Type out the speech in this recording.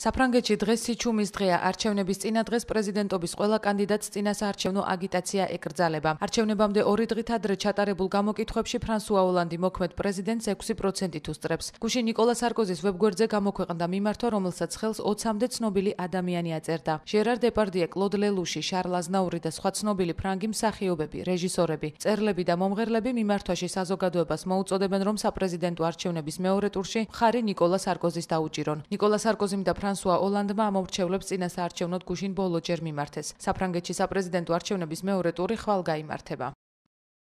საფრანგეთში დღეს სიჩუმის დღეა. არჩევნების წინა დღეს პრეზიდენტობის ყველა კანდიდატს წინასაარჩევნო აგიტაცია ეკრძალება. არჩევნებამდე 2 დღით ადრე ჩატარებულ გამოკითხვებში ფრანსუა ოლანდი მოქმედ პრეზიდენტს 6%-ით უსწრებს. გუშინ ნიკოლა სარკოზის ვებგვერდზე გამოქვეყნდა მიმართვა, რომელსაც ხელს 20-მდე ცნობილი ადამიანი აწერდა. ჟერარ დეპარდიე, კლოდ ლელუში, შარლ აზნაური და სხვა ცნობილი ფრანგი მსახიობები, რეჟისორები, წერლები და მომღერლები მიმართვაში საზოგადოებას მოუწოდებენ, რომ საპრეზიდენტო არჩევნების მეორე ტურში მხარი ნიკოლა სარკოზის დაუჭირონ. ნიკოლა სარკოზიმ და ფრანსუა ოლანდმა ამორჩევლებს წინასაარჩევნოდ გუშინ ბოლოჯერ მიმართეს. საფრანგეთში საპრეზიდენტო არჩევნების მეორე ტური ხვალ გამოიმართება.